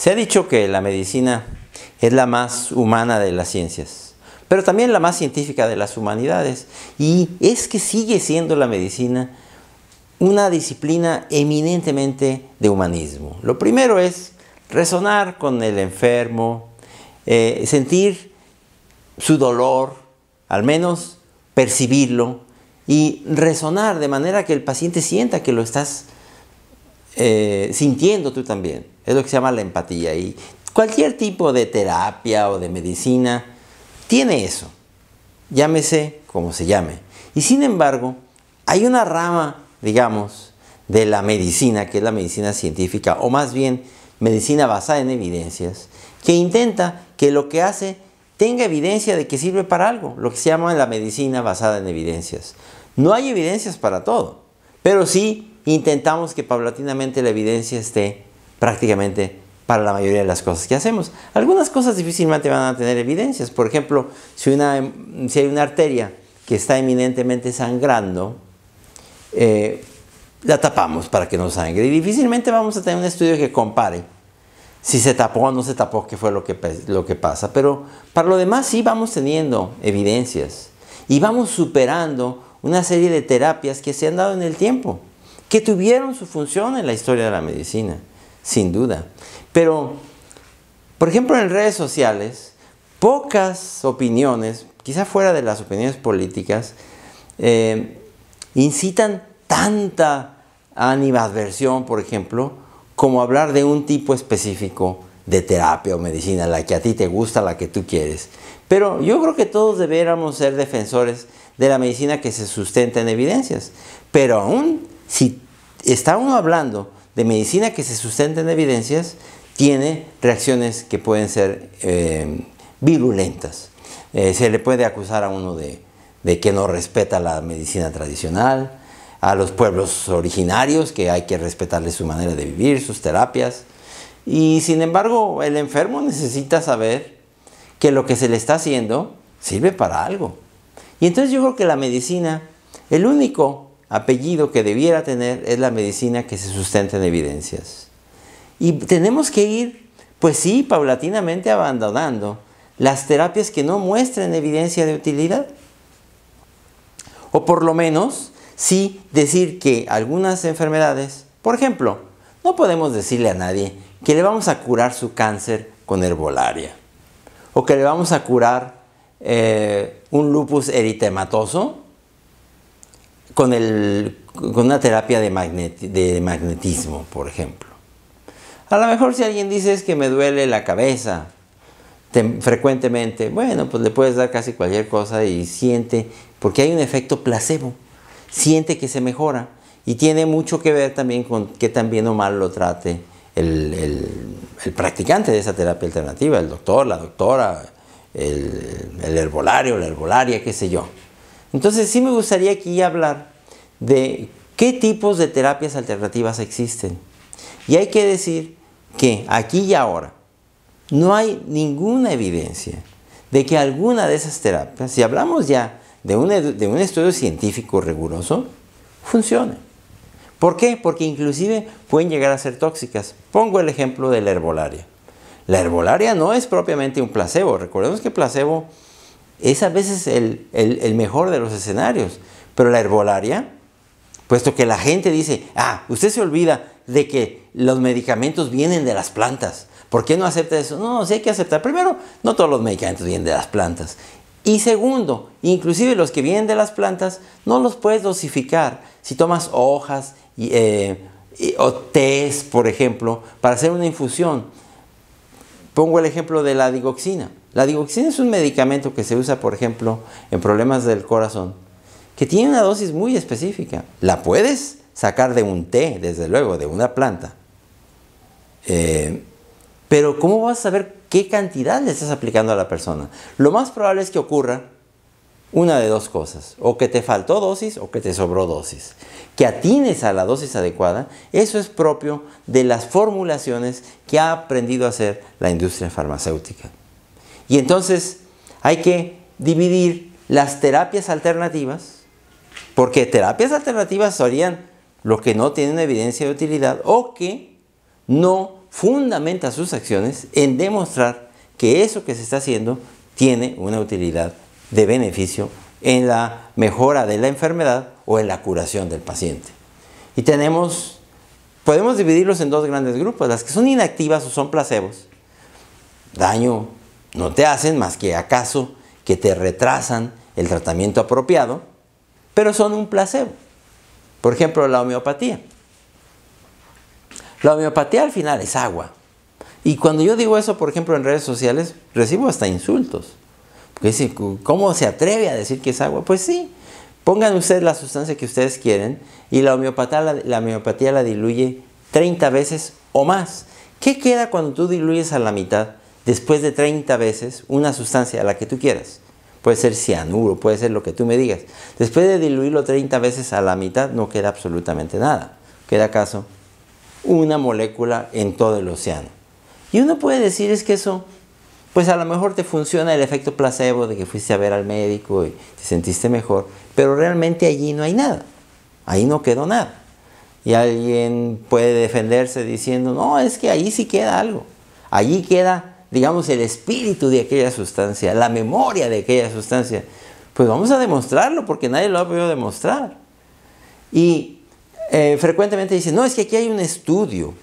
Se ha dicho que la medicina es la más humana de las ciencias, pero también la más científica de las humanidades. Y es que sigue siendo la medicina una disciplina eminentemente de humanismo. Lo primero es resonar con el enfermo, eh, sentir su dolor, al menos percibirlo y resonar de manera que el paciente sienta que lo estás eh, sintiendo tú también. Es lo que se llama la empatía. Y cualquier tipo de terapia o de medicina tiene eso. Llámese como se llame. Y sin embargo, hay una rama, digamos, de la medicina, que es la medicina científica, o más bien medicina basada en evidencias, que intenta que lo que hace tenga evidencia de que sirve para algo, lo que se llama la medicina basada en evidencias. No hay evidencias para todo, pero sí intentamos que paulatinamente la evidencia esté prácticamente para la mayoría de las cosas que hacemos. Algunas cosas difícilmente van a tener evidencias. Por ejemplo, si, hay una arteria que está eminentemente sangrando, eh, la tapamos para que no sangre. Y difícilmente vamos a tener un estudio que compare si se tapó o no se tapó, qué fue lo que, lo que pasa. Pero para lo demás sí vamos teniendo evidencias y vamos superando una serie de terapias que se han dado en el tiempo que tuvieron su función en la historia de la medicina, sin duda. Pero, por ejemplo, en redes sociales, pocas opiniones, quizá fuera de las opiniones políticas, eh, incitan tanta animadversión, por ejemplo, como hablar de un tipo específico de terapia o medicina, la que a ti te gusta, la que tú quieres. Pero yo creo que todos debiéramos ser defensores de la medicina que se sustenta en evidencias. Pero aún si está uno hablando de medicina que se sustenta en evidencias, tiene reacciones que pueden ser eh, virulentas. Eh, se le puede acusar a uno de, de, que no respeta la medicina tradicional, a los pueblos originarios que hay que respetarles su manera de vivir, sus terapias. Y sin embargo, el enfermo necesita saber que lo que se le está haciendo sirve para algo. Y entonces yo creo que la medicina, el único apellido que debiera tener es la medicina que se sustenta en evidencias. Y tenemos que ir, pues sí, paulatinamente abandonando las terapias que no muestren evidencia de utilidad. O por lo menos, sí decir que algunas enfermedades, por ejemplo, no podemos decirle a nadie que le vamos a curar su cáncer con herbolaria, o que le vamos a curar eh, un lupus eritematoso con, el, con una terapia de, de magnetismo, por ejemplo. A lo mejor si alguien dice que me duele la cabeza frecuentemente, bueno, pues le puedes dar casi cualquier cosa y siente, porque hay un efecto placebo, siente que se mejora y tiene mucho que ver también con qué tan bien o mal lo trate el, practicante de esa terapia alternativa, el doctor, la doctora, el, el herbolario, la herbolaria, qué sé yo. Entonces sí me gustaría aquí hablar de qué tipos de terapias alternativas existen. Y hay que decir que aquí y ahora no hay ninguna evidencia de que alguna de esas terapias, si hablamos ya de un, estudio científico riguroso, funcione. ¿Por qué? Porque inclusive pueden llegar a ser tóxicas. Pongo el ejemplo de la herbolaria. La herbolaria no es propiamente un placebo. Recordemos que placebo es a veces el, mejor de los escenarios. Pero la herbolaria, puesto que la gente dice, ah, usted se olvida de que los medicamentos vienen de las plantas. ¿Por qué no acepta eso? No, no, sí hay que aceptar. Primero, no todos los medicamentos vienen de las plantas. Y segundo, inclusive los que vienen de las plantas, no los puedes dosificar. Si tomas hojas eh, o tés, por ejemplo, para hacer una infusión. Pongo el ejemplo de la digoxina. La digoxina es un medicamento que se usa, por ejemplo, en problemas del corazón, que tiene una dosis muy específica. La puedes sacar de un té, desde luego, de una planta. Eh, pero ¿cómo vas a saber qué cantidad le estás aplicando a la persona? Lo más probable es que ocurra una de dos cosas, o que te faltó dosis o que te sobró dosis. Que atines a la dosis adecuada, eso es propio de las formulaciones que ha aprendido a hacer la industria farmacéutica. Y entonces hay que dividir las terapias alternativas, porque terapias alternativas serían lo que no tienen evidencia de utilidad o que no fundamenta sus acciones en demostrar que eso que se está haciendo tiene una utilidad de beneficio en la mejora de la enfermedad o en la curación del paciente. Y tenemos, podemos dividirlos en dos grandes grupos, las que son inactivas o son placebos, daño no te hacen más que acaso que te retrasan el tratamiento apropiado, pero son un placebo. Por ejemplo, la homeopatía. La homeopatía al final es agua. Y cuando yo digo eso, por ejemplo, en redes sociales, recibo hasta insultos. Porque ¿cómo se atreve a decir que es agua? Pues sí, pongan ustedes la sustancia que ustedes quieren y la homeopatía la, la homeopatía la diluye 30 veces o más. ¿Qué queda cuando tú diluyes a la mitad? después de 30 veces una sustancia a la que tú quieras. Puede ser cianuro, puede ser lo que tú me digas. Después de diluirlo 30 veces a la mitad no queda absolutamente nada. Queda acaso una molécula en todo el océano. Y uno puede decir es que eso, pues a lo mejor te funciona el efecto placebo de que fuiste a ver al médico y te sentiste mejor, pero realmente allí no hay nada. Ahí no quedó nada. Y alguien puede defenderse diciendo, no, es que allí sí queda algo. Allí queda digamos, el espíritu de aquella sustancia, la memoria de aquella sustancia, pues vamos a demostrarlo porque nadie lo ha podido demostrar. Y eh, frecuentemente dicen, no, es que aquí hay un estudio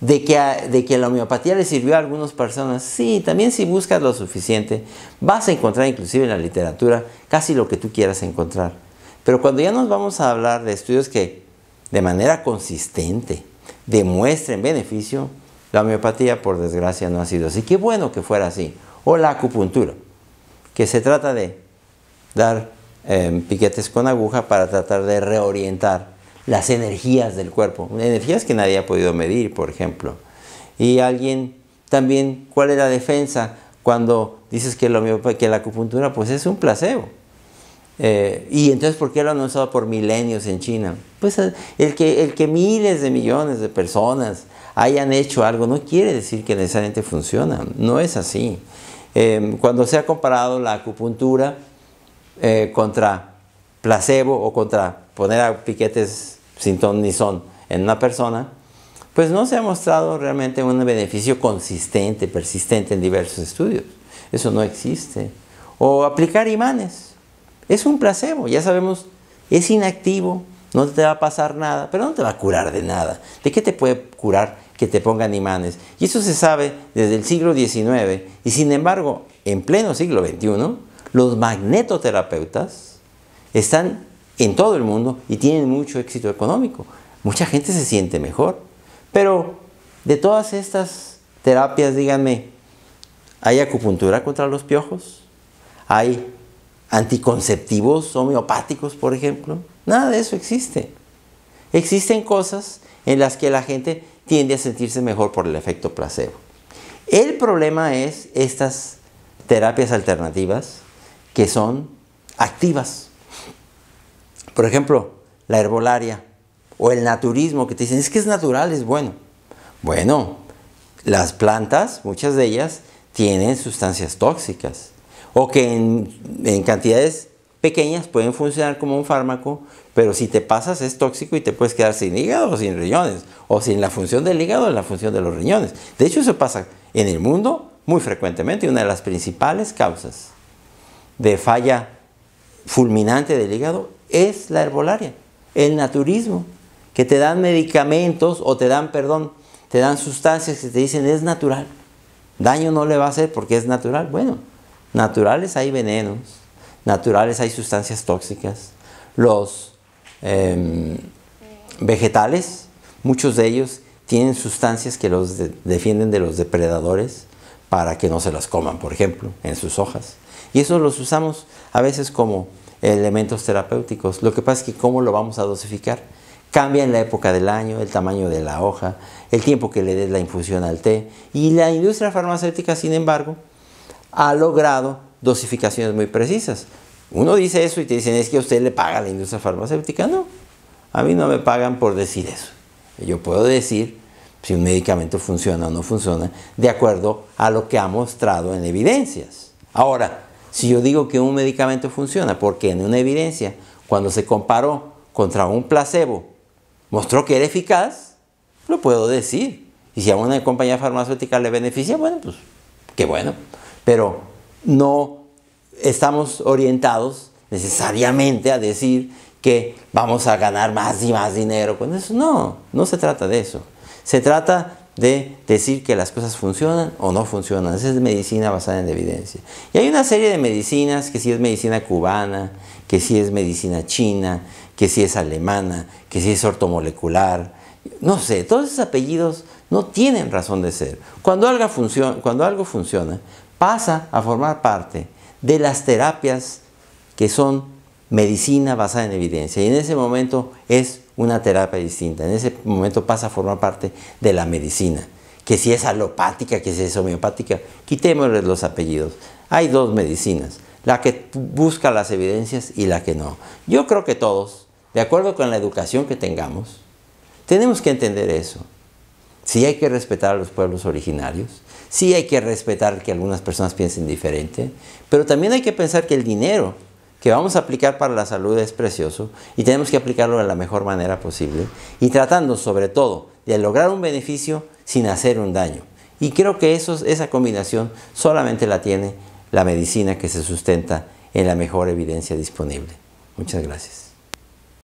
de que, de que la homeopatía le sirvió a algunas personas. Sí, también si buscas lo suficiente, vas a encontrar inclusive en la literatura casi lo que tú quieras encontrar. Pero cuando ya nos vamos a hablar de estudios que de manera consistente demuestren beneficio, la homeopatía, por desgracia, no ha sido así. Qué bueno que fuera así. O la acupuntura, que se trata de dar em, piquetes con aguja para tratar de reorientar las energías del cuerpo. Energías que nadie ha podido medir, por ejemplo. Y alguien también, ¿cuál es la defensa cuando dices que, que la acupuntura pues es un placebo? Eh, y entonces, ¿por qué lo han usado por milenios en China? Pues eh, el que, miles de millones de personas hayan hecho algo no quiere decir que necesariamente funciona, no es así. Em, cuando se ha comparado la acupuntura eh, contra placebo o contra poner piquetes sin ton ni son en una persona, pues no se ha mostrado realmente un beneficio consistente, persistente en diversos estudios. Eso no existe. O aplicar imanes. Es un placebo, ya sabemos, es inactivo, no te va a pasar nada, pero no te va a curar de nada. ¿De qué te puede curar que te pongan imanes? Y eso se sabe desde el siglo XIX y sin embargo, en pleno siglo XXI, los magnetoterapeutas están en todo el mundo y tienen mucho éxito económico. Mucha gente se siente mejor. Pero de todas estas terapias, díganme, ¿hay acupuntura contra los piojos? ¿Hay anticonceptivos homeopáticos, por ejemplo. Nada de eso existe. Existen cosas en las que la gente tiende a sentirse mejor por el efecto placebo. El problema es estas terapias alternativas que son activas. Por ejemplo, la herbolaria o el naturismo que te dicen, es que es natural, es bueno. Bueno, las plantas, muchas de ellas, tienen sustancias tóxicas o que en, cantidades pequeñas pueden funcionar como un fármaco, pero si te pasas es tóxico y te puedes quedar sin hígado o sin riñones, o sin la función del hígado o la función de los riñones. De hecho, eso pasa en el mundo muy frecuentemente, una de las principales causas de falla fulminante del hígado es la herbolaria, el naturismo, que te dan medicamentos o te dan, perdón, te dan sustancias que te dicen es natural, daño no le va a hacer porque es natural. Bueno, Naturales hay venenos, naturales hay sustancias tóxicas. Los em, vegetales, muchos de ellos tienen sustancias que los defienden de los depredadores para que no se las coman, por ejemplo, en sus hojas. Y eso los usamos a veces como elementos terapéuticos. Lo que pasa es que cómo lo vamos a dosificar. Cambia en la época del año, el tamaño de la hoja, el tiempo que le des la infusión al té. Y la industria farmacéutica, sin embargo, ha logrado dosificaciones muy precisas. Uno dice eso y te dicen, es que a usted le paga la industria farmacéutica. No, a mí no me pagan por decir eso. Yo puedo decir si un medicamento funciona o no funciona de acuerdo a lo que ha mostrado en evidencias. Ahora, si yo digo que un medicamento funciona porque en una evidencia, cuando se comparó contra un placebo, mostró que era eficaz, lo puedo decir. Y si a una compañía farmacéutica le beneficia, bueno, pues qué bueno pero no estamos orientados necesariamente a decir que vamos a ganar más y más dinero. Con eso no, no se trata de eso. Se trata de decir que las cosas funcionan o no funcionan. Esa es medicina basada en evidencia. Y hay una serie de medicinas, que si es medicina cubana, que si es medicina china, que si es alemana, que si es ortomolecular. No sé, todos esos apellidos no tienen razón de ser. Cuando algo, cuando algo funciona, pasa a formar parte de las terapias que son medicina basada en evidencia. Y en ese momento es una terapia distinta. En ese momento pasa a formar parte de la medicina. Que si es alopática, que si es homeopática, quitémosles los apellidos. Hay dos medicinas, la que busca las evidencias y la que no. Yo creo que todos, de acuerdo con la educación que tengamos, tenemos que entender eso. Si hay que respetar a los pueblos originarios, Sí hay que respetar que algunas personas piensen diferente, pero también hay que pensar que el dinero que vamos a aplicar para la salud es precioso y tenemos que aplicarlo de la mejor manera posible y tratando sobre todo de lograr un beneficio sin hacer un daño. Y creo que eso, esa combinación solamente la tiene la medicina que se sustenta en la mejor evidencia disponible. Muchas gracias.